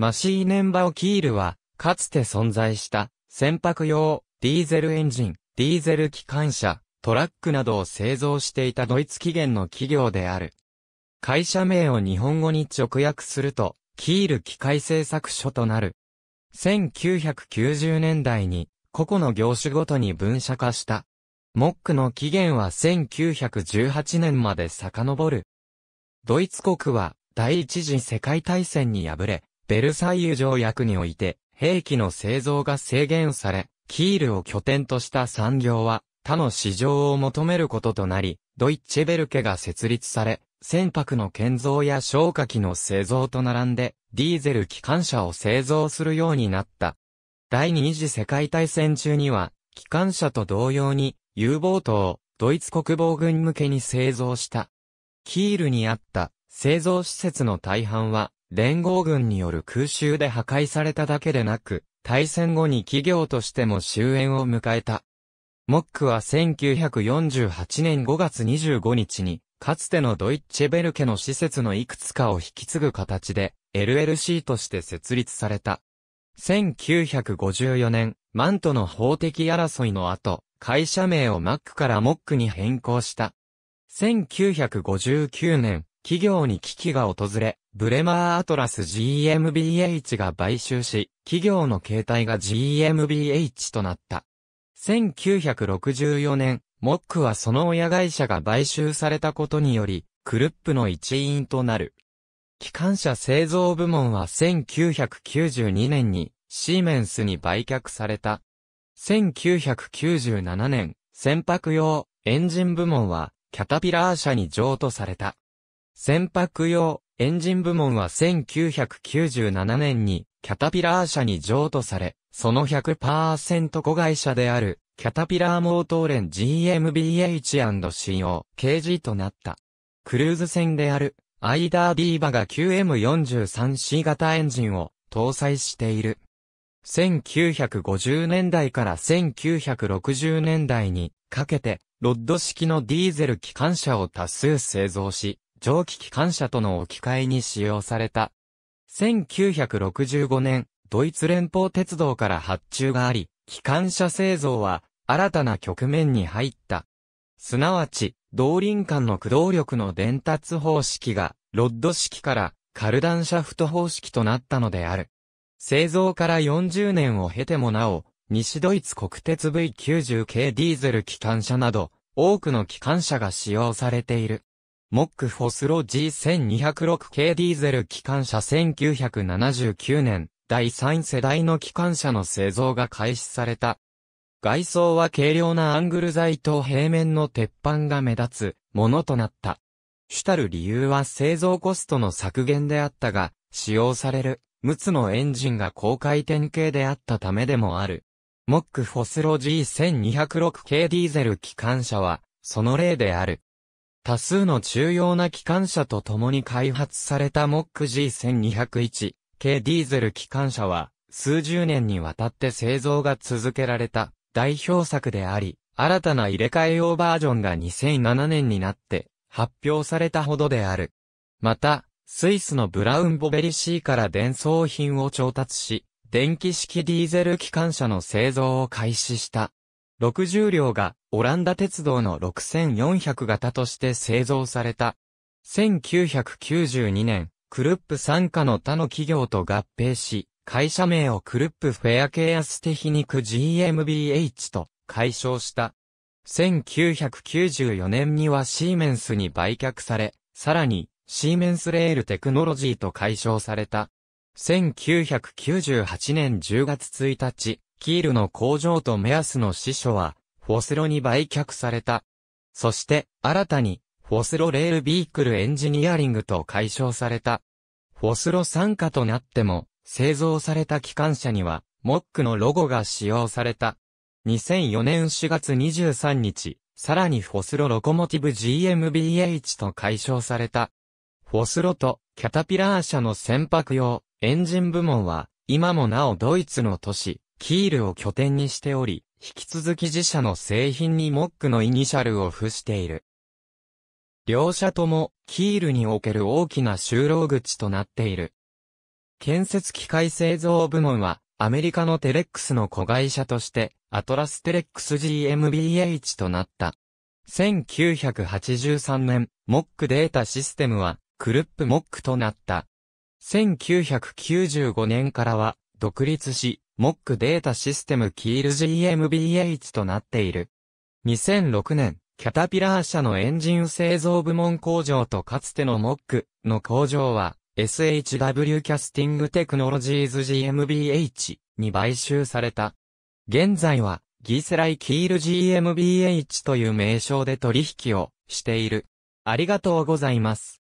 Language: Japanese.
マシーネンバオキールは、かつて存在した、船舶用、ディーゼルエンジン、ディーゼル機関車、トラックなどを製造していたドイツ起源の企業である。会社名を日本語に直訳すると、キール機械製作所となる。1990年代に、個々の業種ごとに分社化した。モックの起源は1918年まで遡る。ドイツ国は第一次世界大戦に敗れ、ベルサイユ条約において、兵器の製造が制限され、キールを拠点とした産業は、他の市場を求めることとなり、ドイッチェベルケが設立され、船舶の建造や消火器の製造と並んで、ディーゼル機関車を製造するようになった。第二次世界大戦中には、機関車と同様に、U ボートを、ドイツ国防軍向けに製造した。キールにあった、製造施設の大半は、連合軍による空襲で破壊されただけでなく、大戦後に企業としても終焉を迎えた。モックは1948年5月25日に、かつてのドイッチェベルケの施設のいくつかを引き継ぐ形で、LLC として設立された。1954年、マントの法的争いの後、会社名をマックからモックに変更した。1959年、企業に危機が訪れ、ブレマーアトラス GmbH が買収し、企業の形態が GmbH となった。1964年、モックはその親会社が買収されたことにより、クルップの一員となる。機関車製造部門は1992年にシーメンスに売却された。1997年、船舶用エンジン部門はキャタピラー社に譲渡された。船舶用エンジン部門は1997年にキャタピラー社に譲渡され、その100%子会社であるキャタピラーモートーレン GmbH&CO、KG となった。クルーズ船であるアイダーディーバが QM43C 型エンジンを搭載している。1950年代から1960年代にかけて、ロッド式のディーゼル機関車を多数製造し、蒸気機関車との置き換えに使用された。1965年、ドイツ連邦鉄道から発注があり、機関車製造は新たな局面に入った。すなわち、動輪間の駆動力の伝達方式が、ロッド式からカルダンシャフト方式となったのである。製造から40年を経てもなお、西ドイツ国鉄 V90 系ディーゼル機関車など、多くの機関車が使用されている。モックフォスロ G1206 系ディーゼル機関車1979年、第3世代の機関車の製造が開始された。外装は軽量なアングル材と平面の鉄板が目立つものとなった。主たる理由は製造コストの削減であったが、使用される6つのエンジンが高回転系であったためでもある。モックフォスロ G1206 系ディーゼル機関車は、その例である。多数の重要な機関車と共に開発されたモック G1201 系ディーゼル機関車は、数十年にわたって製造が続けられた代表作であり、新たな入れ替え用バージョンが2007年になって発表されたほどである。また、スイスのブラウンボベリシーから伝送品を調達し、電気式ディーゼル機関車の製造を開始した。60両がオランダ鉄道の6400型として製造された。1992年、クルップ傘下の他の企業と合併し、会社名をクルップフェアケアステヒニク GmbH と解消した。1994年にはシーメンスに売却され、さらにシーメンスレールテクノロジーと解消された。1998年10月1日、キールの工場と目安の支所は、フォスロに売却された。そして、新たに、フォスロレールビークルエンジニアリングと解消された。フォスロ参加となっても、製造された機関車には、モックのロゴが使用された。2004年4月23日、さらにフォスロロコモティブ GMBH と解消された。フォスロとキャタピラー社の船舶用エンジン部門は、今もなおドイツの都市、キールを拠点にしており、引き続き自社の製品にモックのイニシャルを付している。両社とも、キールにおける大きな就労口となっている。建設機械製造部門は、アメリカのテレックスの子会社として、アトラステレックス GmbH となった。1983年、モックデータシステムは、クルップモックとなった。1995年からは、独立し、m o c データシステムキール GmbH となっている。2006年、キャタピラー社のエンジン製造部門工場とかつての m o c の工場は SHW キャスティングテクノロジーズ GmbH に買収された。現在はギセライキール GmbH という名称で取引をしている。ありがとうございます。